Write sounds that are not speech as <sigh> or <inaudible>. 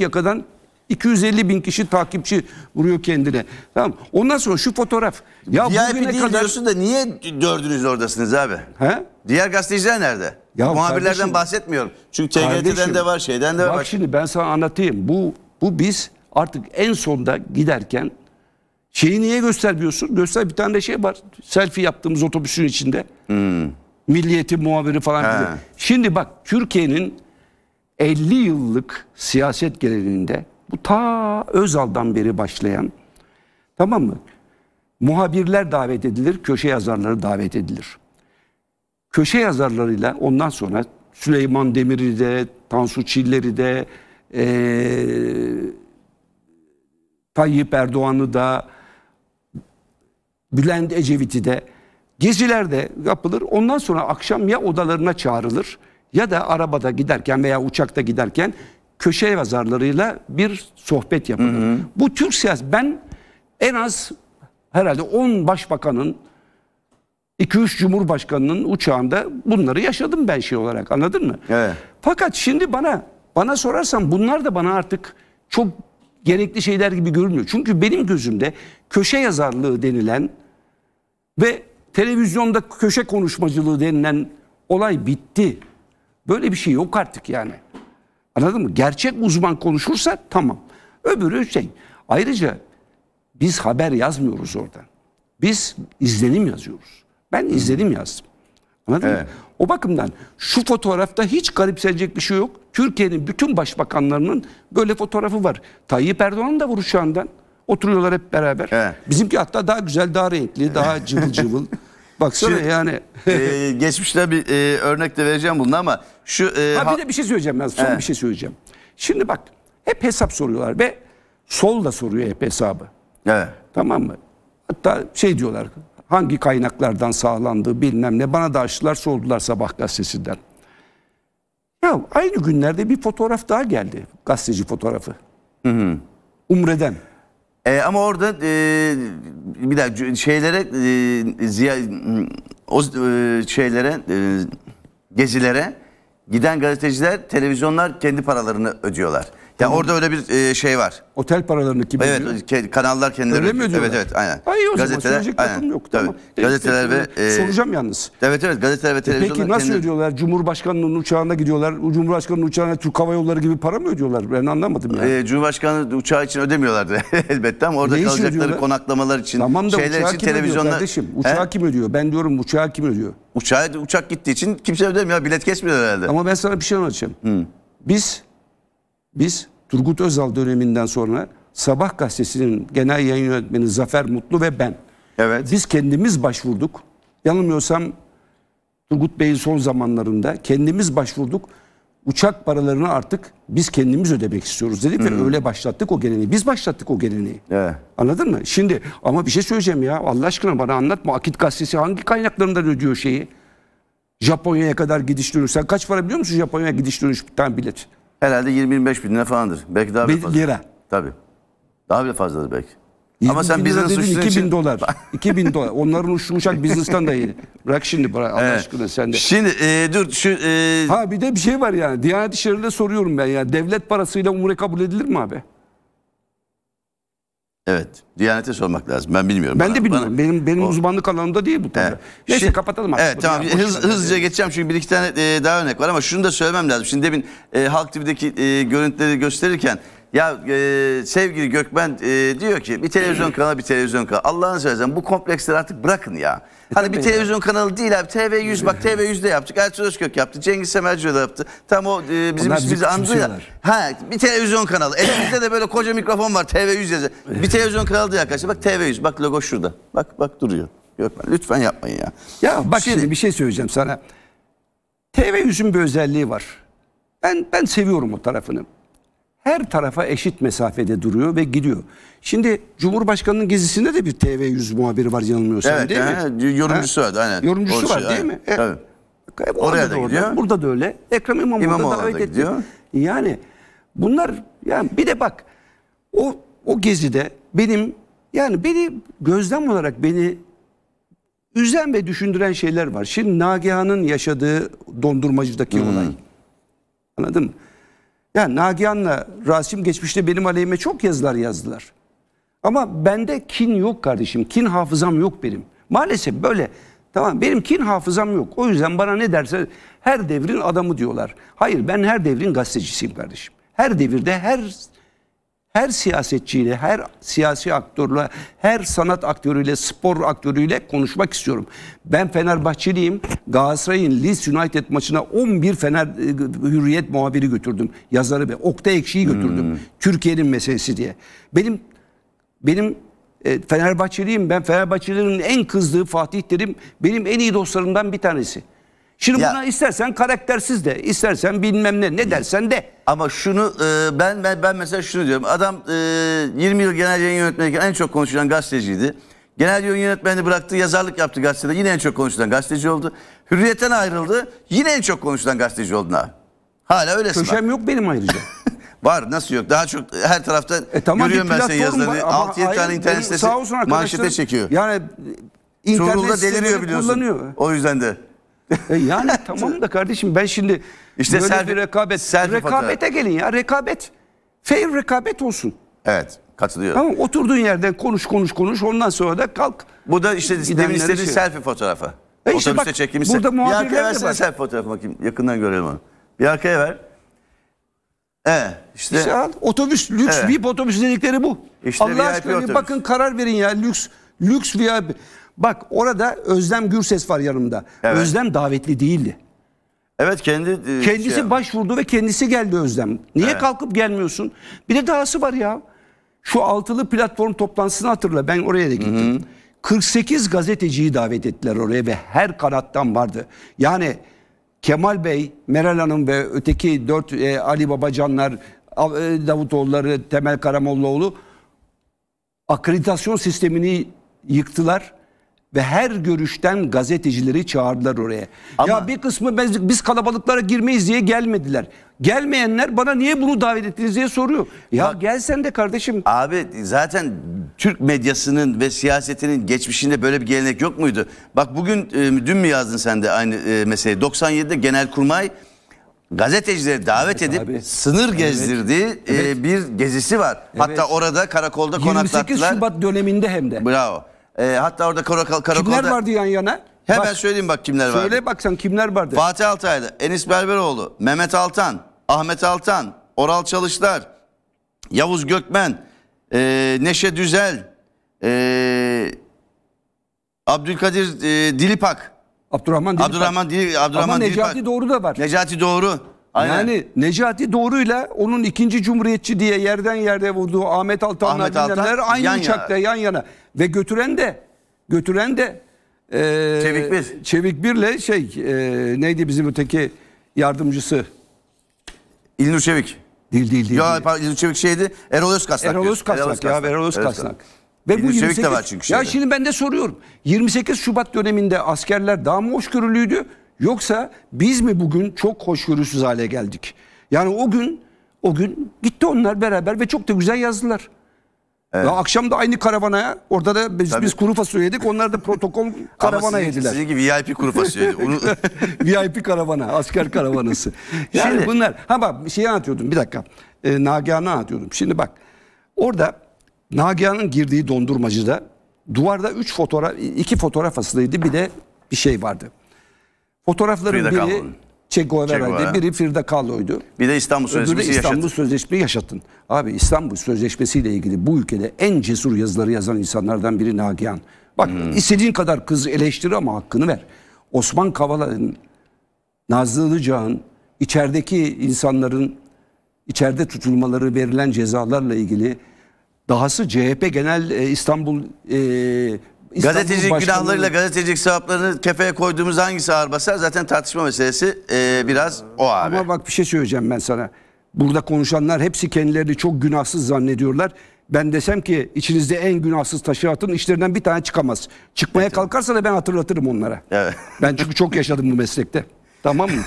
yakadan 250 bin kişi takipçi vuruyor kendine. Tamam. Ondan sonra şu fotoğraf. Ya VIP bugüne değil kadar... diyorsun da niye dördünüz oradasınız abi? He? Diğer gazeteciler nerede? Ya Muhabirlerden kardeşim, bahsetmiyorum. Çünkü TGT'den de var şeyden de var. Bak şimdi ben sana anlatayım. Bu, bu biz artık en sonda giderken şeyi niye göstermiyorsun? Göster bir tane de şey var. Selfie yaptığımız otobüsün içinde. Hmm. Milliyetin muhabiri falan. Şimdi bak Türkiye'nin 50 yıllık siyaset geleneğinde bu ta Özal'dan beri başlayan tamam mı? Muhabirler davet edilir, köşe yazarları davet edilir. Köşe yazarlarıyla ondan sonra Süleyman Demir'i de, Tansu Çiller'i de, ee, Tayyip Erdoğan'ı da, Bülent Ecevit'i de geziler de yapılır. Ondan sonra akşam ya odalarına çağrılır ya da arabada giderken veya uçakta giderken köşe yazarlarıyla bir sohbet yapılır. Hı hı. Bu Türk siyaset ben en az herhalde 10 başbakanın 2-3 cumhurbaşkanının uçağında bunları yaşadım ben şey olarak anladın mı? Evet. Fakat şimdi bana bana sorarsan bunlar da bana artık çok gerekli şeyler gibi görünüyor Çünkü benim gözümde köşe yazarlığı denilen ve televizyonda köşe konuşmacılığı denilen olay bitti. Böyle bir şey yok artık yani. Anladın mı? Gerçek uzman konuşursa tamam. Öbürü şey. Ayrıca biz haber yazmıyoruz oradan. Biz izlenim yazıyoruz. Ben izlenim yazdım. Anladın evet. mı? O bakımdan şu fotoğrafta hiç garipsenecek bir şey yok. Türkiye'nin bütün başbakanlarının böyle fotoğrafı var. Tayyip Erdoğan'ın da vuruşağından. Oturuyorlar hep beraber. Evet. Bizimki hatta daha güzel, daha renkli, daha cıvıl cıvıl. <laughs> Baksana Şimdi, yani. <laughs> e, geçmişte bir e, örnek de vereceğim bunu ama şu... E, ha, bir de bir şey söyleyeceğim ben son He. bir şey söyleyeceğim. Şimdi bak hep hesap soruyorlar ve sol da soruyor hep hesabı. Evet. Tamam mı? Hatta şey diyorlar hangi kaynaklardan sağlandığı bilmem ne bana da açtılar sordular sabah gazetesinden. Ya aynı günlerde bir fotoğraf daha geldi gazeteci fotoğrafı. Hı hı. Umre'den. E, ama orada e, bir daha şeylere e, ziya, o e, şeylere e, gezilere giden gazeteciler, televizyonlar kendi paralarını ödüyorlar. Ya orada öyle bir e, şey var. Otel paralarını kim Evet, ödüyor? ke- kanallar kendileri. Öyle mi ödüyorlar? Evet evet aynen. Ay, o zaman söyleyecek lafım yok, tabii. tamam. Peki, Gazeteler ve peki, soracağım yalnız. Evet evet gazeteler ve e, televizyonlar Peki nasıl kendileri- ödüyorlar? Cumhurbaşkanının uçağına gidiyorlar. Cumhurbaşkanının uçağına Türk Hava Yolları gibi para mı ödüyorlar? Ben anlamadım yani. E, Cumhurbaşkanı uçağı için ödemiyorlardı <laughs> elbette ama orada Ne kalacakları ödüyorlar? konaklamalar için, tamam da şeyler uçağı için televizyonlar... ödüyor kardeşim? Uçağı kim ödüyor? Ben diyorum uçağı kim ödüyor? Uçağa, uçak gittiği için kimse ödemiyor. Bilet kesmiyor herhalde. Ama ben sana bir şey anlatacağım. Biz biz Turgut Özal döneminden sonra Sabah gazetesinin genel yayın yönetmeni Zafer Mutlu ve ben. Evet. Biz kendimiz başvurduk. Yanılmıyorsam Turgut Bey'in son zamanlarında kendimiz başvurduk. Uçak paralarını artık biz kendimiz ödemek istiyoruz dedik Hı. ve hmm. öyle başlattık o geleneği. Biz başlattık o geleneği. Evet. Anladın mı? Şimdi ama bir şey söyleyeceğim ya Allah aşkına bana anlatma. Akit gazetesi hangi kaynaklarından ödüyor şeyi? Japonya'ya kadar gidiş dönüş. Sen kaç para biliyor musun Japonya'ya gidiş dönüş bir tane bilet? herhalde 20-25 bin lira falandır. Belki daha bile fazla. Lira. Tabii. Daha bile fazladır belki. Ama sen business dedin 2000 dolar. 2000 <laughs> dolar. Onların uçmuşak business'tan de iyi. Bırak şimdi bırak Allah evet. aşkına sen de. Şimdi e, dur şu e... Ha bir de bir şey var yani. Diyanet İşleri'nde soruyorum ben ya. Devlet parasıyla umre kabul edilir mi abi? Evet. Diyanete sormak lazım. Ben bilmiyorum. Ben bana, de bilmiyorum. Bana, benim benim o... uzmanlık alanımda değil bu konuda. Evet. Neyse Şimdi, kapatalım artık. Evet tamam. Hız, hızlıca geçeceğim çünkü bir iki tane e, daha örnek var ama şunu da söylemem lazım. Şimdi demin e, Halk TV'deki e, görüntüleri gösterirken ya e, sevgili Gökmen e, diyor ki bir televizyon kanalı bir televizyon kanalı. Allah'ını seversen bu kompleksleri artık bırakın ya. E, hani bir televizyon kanalı değil abi. TV100 bak <laughs> TV100'de yaptık. Ertuğrul Özkök yaptı. Cengiz Semercio da yaptı. Tam o e, bizim Onlar ismimizi andı ya. Ha bir televizyon kanalı. Elimizde de böyle koca mikrofon var. TV100 yazıyor. Bir televizyon kanalı diye arkadaşlar. Bak TV100 bak logo şurada. Bak bak duruyor. Gökmen lütfen yapmayın ya. Ya bak şimdi bir şey söyleyeceğim sana. TV 100ün bir özelliği var. Ben ben seviyorum o tarafını her tarafa eşit mesafede duruyor ve gidiyor. Şimdi Cumhurbaşkanı'nın gezisinde de bir TV100 muhabiri var yanılmıyorsam evet, değil he, mi? Yorumcusu ha? var aynen. Yorumcusu Orası, var değil aynen. mi? Evet. Tabii. Oraya da, da gidiyor. Orada, burada da öyle. Ekrem İmamoğlu, İmamoğlu da davet etti. Gidiyor. Yani bunlar yani bir de bak o o gezide benim yani beni gözlem olarak beni üzen ve düşündüren şeyler var. Şimdi Nagihan'ın yaşadığı dondurmacıdaki hmm. olay. Anladın mı? Ya Nagihan'la Rasim geçmişte benim aleyhime çok yazılar yazdılar. Ama bende kin yok kardeşim. Kin hafızam yok benim. Maalesef böyle. Tamam benim kin hafızam yok. O yüzden bana ne derse her devrin adamı diyorlar. Hayır ben her devrin gazetecisiyim kardeşim. Her devirde her her siyasetçiyle, her siyasi aktörle, her sanat aktörüyle, spor aktörüyle konuşmak istiyorum. Ben Fenerbahçeliyim. Galatasaray'ın Leeds United maçına 11 Fener e, Hürriyet muhabiri götürdüm. Yazarı ve Okta Ekşi'yi götürdüm. Hmm. Türkiye'nin meselesi diye. Benim benim e, Fenerbahçeliyim. Ben Fenerbahçelilerin en kızdığı Fatih Terim benim en iyi dostlarımdan bir tanesi. Şimdi ya, buna istersen karaktersiz de, istersen bilmem ne ne dersen de. Ama şunu e, ben, ben ben mesela şunu diyorum. Adam 20 e, yıl genel yayın yönetmeniyken en çok konuşulan gazeteciydi. Genel yayın yönetmeni bıraktı, yazarlık yaptı gazetede. Yine en çok konuşulan gazeteci oldu. Hürriyetten ayrıldı. Yine en çok konuşulan gazeteci oldu abi. Hala öylesin. Köşem yok benim ayrıca. <laughs> Var nasıl yok? Daha çok her tarafta e, tamam, görüyorum ben senin yazılarını. 6-7 tane internet sitesi manşete çekiyor. Yani internet deliriyor biliyorsun. O yüzden de. E, yani <laughs> tamam da kardeşim ben şimdi işte böyle selfie, bir rekabet. Selfie rekabete fotoğraf. gelin ya rekabet. Fair rekabet olsun. Evet katılıyorum. Tamam oturduğun yerden konuş konuş konuş ondan sonra da kalk. Bu da işte demin istediğin şey. selfie fotoğrafı. E işte Otobüste bak, çekilmiş. Burada bir arkaya versene bak. selfie fotoğrafı bakayım yakından görelim onu. Bir arkaya ver. Ee, işte, işte al, otobüs lüks evet. VIP otobüs dedikleri bu. İşte Allah VIP aşkına otobüs. bakın karar verin ya lüks lüks VIP. Bak orada Özlem Gürses var yanımda. Evet. Özlem davetli değildi. Evet kendi e, kendisi şey... başvurdu ve kendisi geldi Özlem. Niye evet. kalkıp gelmiyorsun? Bir de dahası var ya. Şu altılı platform toplantısını hatırla. Ben oraya da gittim. Hı hı. 48 gazeteciyi davet ettiler oraya ve her kanattan vardı. Yani Kemal Bey, Meral Hanım ve öteki dört e, Ali Babacanlar, e, Davutoğulları, Temel Karamollaoğlu akreditasyon sistemini yıktılar ve her görüşten gazetecileri çağırdılar oraya. Ama... Ya bir kısmı biz, kalabalıklara girmeyiz diye gelmediler. Gelmeyenler bana niye bunu davet ettiniz diye soruyor. Ya Bak, gelsen de kardeşim. Abi zaten Türk medyasının ve siyasetinin geçmişinde böyle bir gelenek yok muydu? Bak bugün e, dün mü yazdın sen de aynı e, meseleyi? 97'de Genelkurmay gazetecileri davet evet, edip abi. sınır gezdirdiği e, evet. bir gezisi var. Evet. Hatta orada karakolda konaklattılar. 28 Şubat döneminde hem de. Bravo. E, hatta orada karakol, karakolda... Kimler vardı yan yana? Hemen bak, söyleyeyim bak kimler vardı. Söyle bak sen kimler vardı? Fatih Altaylı, Enis Berberoğlu, Mehmet Altan, Ahmet Altan, Oral Çalışlar, Yavuz Gökmen, e, Neşe Düzel, e, Abdülkadir e, Dilipak. Abdurrahman Dilipak. Abdurrahman, Dilipak, Abdurrahman Ama Necati Dilipak. Doğru da var. Necati Doğru. Aynen. Yani Necati Doğru'yla onun ikinci cumhuriyetçi diye yerden yerde vurduğu Ahmet Altan'la Ahmet Altan, dinlenenler aynı yan uçakta yana. yan yana. Ve götüren de götüren de e, Çevik Bir. Çevik Bir'le şey e, neydi bizim öteki yardımcısı? İlnur Çevik. Değil değil değil. Ya değil. İlnur Çevik şeydi Erol Özkasnak. Erol Özkasnak, ya Erol Özkasnak. Ve bu 28, de var çünkü. Şeyde. Ya şimdi ben de soruyorum. 28 Şubat döneminde askerler daha mı hoşgörülüydü? Yoksa biz mi bugün çok hoşgörüsüz hale geldik? Yani o gün o gün gitti onlar beraber ve çok da güzel yazdılar. Evet. Ya akşam da aynı karavana orada da biz, biz kuru fasulye yedik. Onlar da protokol <laughs> karavana sizin, yediler. Sizin gibi VIP kuru fasulye. Onu... <laughs> VIP karavana, asker karavanası. Yani Şimdi... bunlar. Ha bak şey anlatıyordum bir dakika. Ee, Nagihan'ı anlatıyordum. Şimdi bak orada Nagihan'ın girdiği dondurmacıda duvarda üç fotoğraf, iki fotoğraf asılıydı. Bir de bir şey vardı. Fotoğrafların Frida biri Che Guevara'ydı, biri Frida Kahlo'ydu. Bir de İstanbul Sözleşmesi Öbürü İstanbul yaşatın. Sözleşmeyi yaşatın. Abi İstanbul Sözleşmesi ile ilgili bu ülkede en cesur yazıları yazan insanlardan biri Nagihan. Bak hmm. istediğin kadar kızı eleştir ama hakkını ver. Osman Kavala'nın, Nazlı Ilıcağ'ın, içerideki insanların içeride tutulmaları verilen cezalarla ilgili dahası CHP Genel e, İstanbul e, İstanbul gazetecilik Başkanlığı... günahlarıyla gazetecilik sevaplarını kefeye koyduğumuz hangisi ağır basar? Zaten tartışma meselesi e, biraz o abi. Ama bak bir şey söyleyeceğim ben sana. Burada konuşanlar hepsi kendilerini çok günahsız zannediyorlar. Ben desem ki içinizde en günahsız taşı atın işlerinden bir tane çıkamaz. Çıkmaya evet. kalkarsa da ben hatırlatırım onlara. Evet. Ben çünkü çok yaşadım bu meslekte. Tamam mı? <laughs>